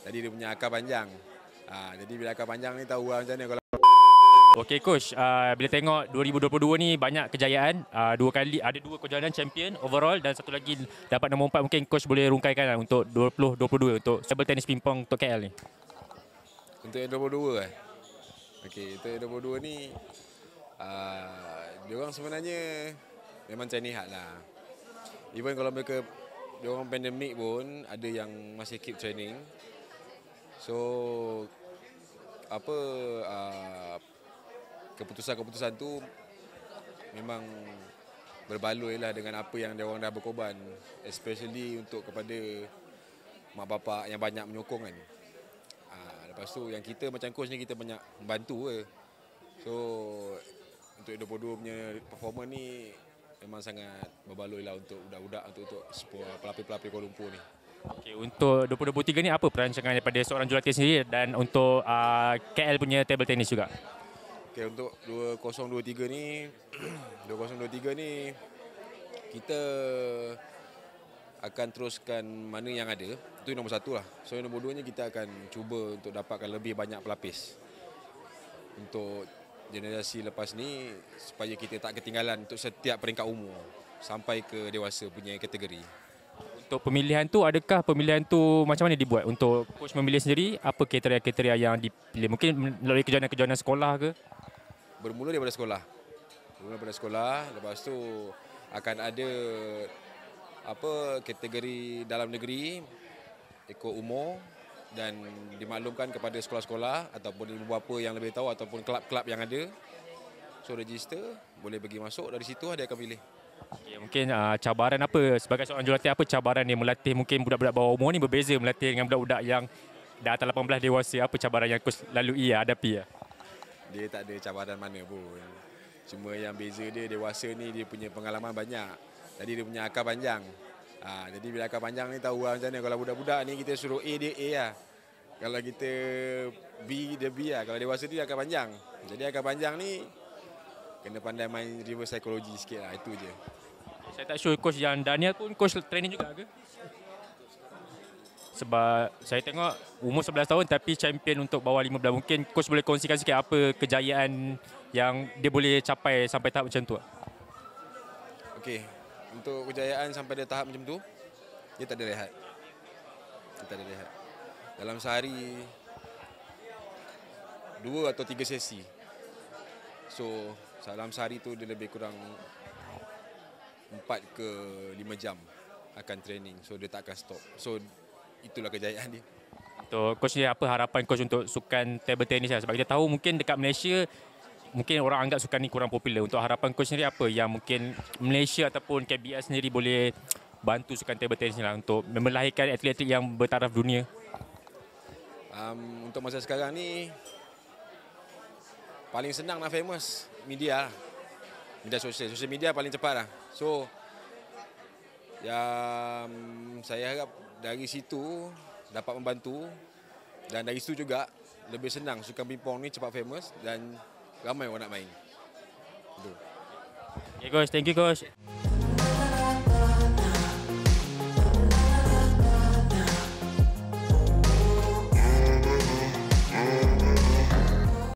Jadi dia punya akar panjang. Ha, jadi bila akar panjang ni tahu lah macam mana kalau Okey coach, uh, bila tengok 2022 ni banyak kejayaan, uh, dua kali ada dua kejayaan champion overall dan satu lagi dapat nombor empat mungkin coach boleh rungkaikan lah untuk 2022 untuk table tennis pingpong untuk KL ni. Untuk 2022 eh. Okey, untuk 2022 ni uh, dia orang sebenarnya memang Chinese hat lah. Even kalau mereka dia orang pandemik pun ada yang masih keep training. So apa ah, keputusan-keputusan tu memang berbaloi lah dengan apa yang dia orang dah berkorban especially untuk kepada mak bapak yang banyak menyokong kan. Uh, lepas tu yang kita macam coach ni kita banyak membantu ke. So untuk 22 punya performer ni memang sangat berbaloi lah untuk budak-budak untuk untuk pelapis-pelapis Kuala Lumpur ni. Okay, untuk 2023 ni apa perancangan daripada seorang jurulatih sendiri dan untuk uh, KL punya table tennis juga? Okay, untuk 2023 ni 2023 ni kita akan teruskan mana yang ada. Itu nombor satu lah. So yang nombor duanya kita akan cuba untuk dapatkan lebih banyak pelapis. Untuk generasi lepas ni supaya kita tak ketinggalan untuk setiap peringkat umur sampai ke dewasa punya kategori untuk pemilihan tu adakah pemilihan tu macam mana dibuat untuk coach memilih sendiri apa kriteria-kriteria yang dipilih mungkin melalui kejohanan-kejohanan sekolah ke bermula daripada sekolah bermula daripada sekolah lepas tu akan ada apa kategori dalam negeri ikut umur dan dimaklumkan kepada sekolah-sekolah ataupun beberapa yang lebih tahu ataupun kelab-kelab yang ada so register boleh bagi masuk dari situ dia akan pilih Okay, mungkin uh, cabaran apa sebagai seorang jurulatih apa cabaran dia melatih mungkin budak-budak bawah umur ni berbeza melatih dengan budak-budak yang dah atas 18 dewasa apa cabaran yang kau lalui ya hadapi ya? Dia tak ada cabaran mana pun. Cuma yang beza dia dewasa ni dia punya pengalaman banyak. Jadi dia punya akar panjang. Ha, jadi bila akar panjang ni tahu lah macam mana. Kalau budak-budak ni kita suruh A dia A lah. Kalau kita B dia B lah. Kalau dewasa dia akar panjang. Jadi akar panjang ni kena pandai main reverse psychology sikit lah. Itu je. Saya tak sure coach yang Daniel pun coach training juga ke? Sebab saya tengok umur 11 tahun tapi champion untuk bawah 15. Mungkin coach boleh kongsikan sikit apa kejayaan yang dia boleh capai sampai tahap macam tu? Okey. Untuk kejayaan sampai dia tahap macam tu, dia tak ada rehat. Dia tak ada rehat. Dalam sehari, dua atau tiga sesi. So, dalam sehari tu dia lebih kurang 4 ke 5 jam akan training so dia tak akan stop so itulah kejayaan dia so, coach dia apa harapan coach untuk sukan table tennis lah? sebab kita tahu mungkin dekat Malaysia mungkin orang anggap sukan ni kurang popular untuk harapan coach sendiri apa yang mungkin Malaysia ataupun KBS sendiri boleh bantu sukan table tennis ni lah untuk melahirkan atlet-atlet yang bertaraf dunia um, untuk masa sekarang ni paling senang nak famous media lah. media sosial sosial media paling cepat lah so ya mm, saya harap dari situ dapat membantu dan dari situ juga lebih senang sukan pingpong ni cepat famous dan ramai orang nak main. Itu. Okay, coach, thank you coach.